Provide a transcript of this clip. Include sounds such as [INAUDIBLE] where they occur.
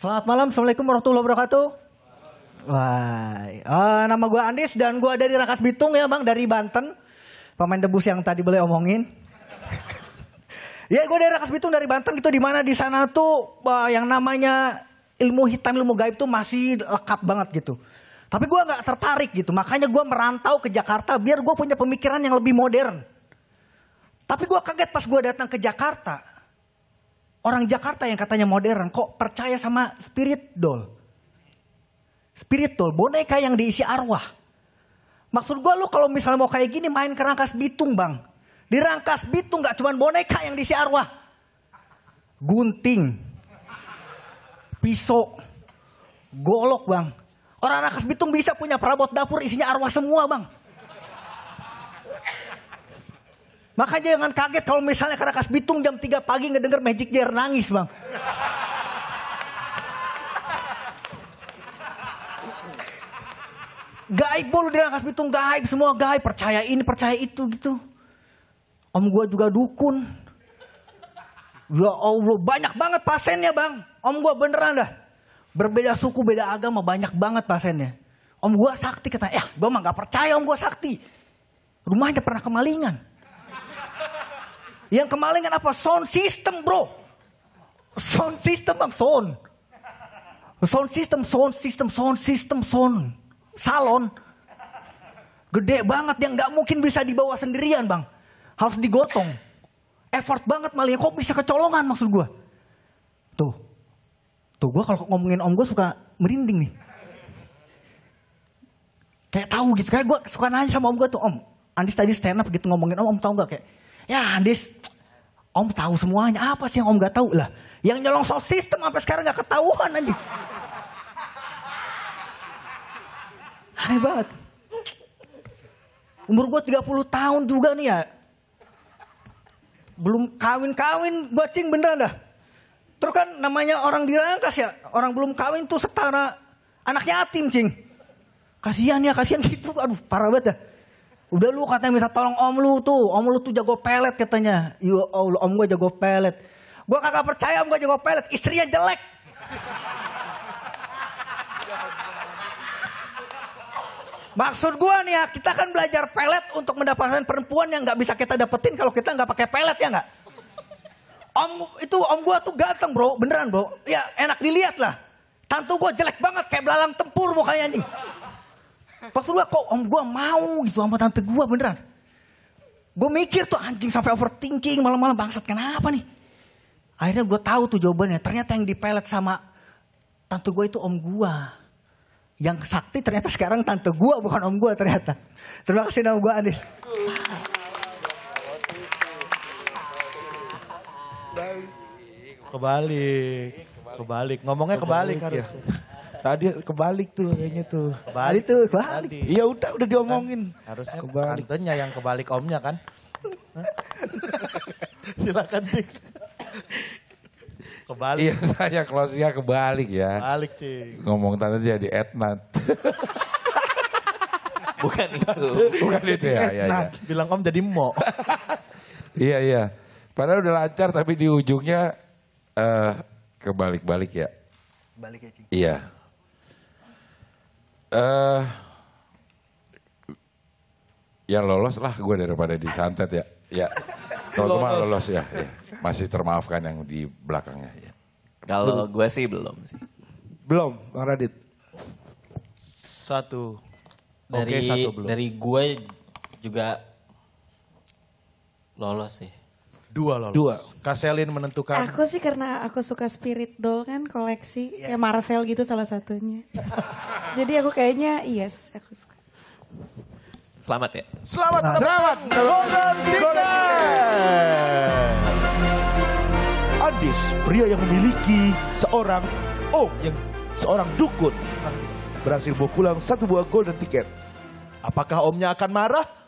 Selamat malam, Assalamualaikum warahmatullahi wabarakatuh. Wah, uh, nama gue Andis dan gue dari Rangkas Bitung ya bang, dari Banten. Pemain debus yang tadi boleh omongin. [LAUGHS] ya gue dari Rangkas Bitung dari Banten gitu dimana di sana tuh uh, yang namanya ilmu hitam ilmu gaib tuh masih lekat banget gitu. Tapi gue nggak tertarik gitu, makanya gue merantau ke Jakarta biar gue punya pemikiran yang lebih modern. Tapi gue kaget pas gue datang ke Jakarta, Orang Jakarta yang katanya modern kok percaya sama spirit doll. Spirit doll, boneka yang diisi arwah. Maksud gue lu kalau misalnya mau kayak gini main ke rangkas bitung bang. Di rangkas bitung gak cuman boneka yang diisi arwah. Gunting. Pisau. Golok bang. Orang rangkas bitung bisa punya perabot dapur isinya arwah semua bang. Makanya jangan kaget kalau misalnya Karakas Bitung jam 3 pagi ngedenger Magic Jair nangis bang. gaib bolu di Karakas Bitung gaib semua gaib percaya ini percaya itu gitu. Om gue juga dukun. Ya Allah banyak banget pasennya bang. Om gue beneran dah. Berbeda suku beda agama banyak banget pasennya. Om gue sakti kata, ya, eh, gue mah gak percaya om gue sakti. Rumahnya pernah kemalingan. Yang kemalingan apa? Sound system bro. Sound system bang, sound. Sound system, sound system, sound system, sound. Salon. Gede banget yang gak mungkin bisa dibawa sendirian bang. Harus digotong. Effort banget malah ya, kok bisa kecolongan maksud gue. Tuh. Tuh gue kalau ngomongin om gue suka merinding nih. Kayak tahu gitu. Kayak gue suka nanya sama om gue tuh om. Andis tadi stand up gitu ngomongin om, om tau gak kayak Ya Andis, Om tahu semuanya. Apa sih yang Om gak tahu lah? Yang nyolong soft system sampai sekarang gak ketahuan nanti. Aneh banget. Umur gue 30 tahun juga nih ya. Belum kawin-kawin gue cing beneran dah. Terus kan namanya orang dirangkas ya. Orang belum kawin tuh setara anaknya yatim cing. Kasihan ya, kasihan gitu. Aduh parah banget dah. Udah lu katanya bisa tolong om lu tuh. Om lu tuh jago pelet katanya. Ya Allah om gue jago pelet. Gue kagak percaya om gue jago pelet. Istrinya jelek. Maksud gue nih ya, kita kan belajar pelet untuk mendapatkan perempuan yang nggak bisa kita dapetin kalau kita nggak pakai pelet ya nggak? Om itu om gue tuh ganteng bro, beneran bro. Ya enak dilihat lah. Tantu gue jelek banget kayak belalang tempur mukanya anjing pas gue kok om gue mau gitu sama tante gue beneran. Gue mikir tuh anjing sampai overthinking malam-malam bangsat kenapa nih. Akhirnya gue tahu tuh jawabannya. Ternyata yang dipelet sama tante gue itu om gue. Yang sakti ternyata sekarang tante gue bukan om gue ternyata. Terima kasih nama gue Anis. Kebalik. Kebalik. Ngomongnya kebalik, harus. Iya. Tadi kebalik tuh kayaknya tuh. Kebalik tuh, kebalik. Iya udah udah diomongin. Kan, harusnya kebalik. Antonnya yang kebalik omnya kan. [LAUGHS] Silakan Cik. Kebalik. Iya saya closingnya kebalik ya. Kebalik Cik. Ngomong tante jadi Ednat. [LAUGHS] Bukan itu. Bukan itu ya. Etnat. ya, ya. Bilang om jadi mo. [LAUGHS] iya iya. Padahal udah lancar tapi di ujungnya uh, kebalik-balik ya. Balik ya Cik. Iya uh, ya lolos lah gue daripada disantet ya. Ya, kalau cuma lolos ya, ya. Masih termaafkan yang di belakangnya ya. Kalau gue sih belum sih. Belum, Bang Radit. Satu. Dari, Oke, satu belum. Dari gue juga lolos sih. Dua lolos. Dua. Kaselin menentukan. Aku sih karena aku suka spirit doll kan koleksi. Yeah. Kayak Marcel gitu salah satunya. [LAUGHS] Jadi aku kayaknya yes aku suka. Selamat ya. Selamat. Selamat. Golden Ticket. Andis, pria yang memiliki seorang oh yang seorang dukun berhasil bawa pulang satu buah golden ticket. Apakah omnya akan marah?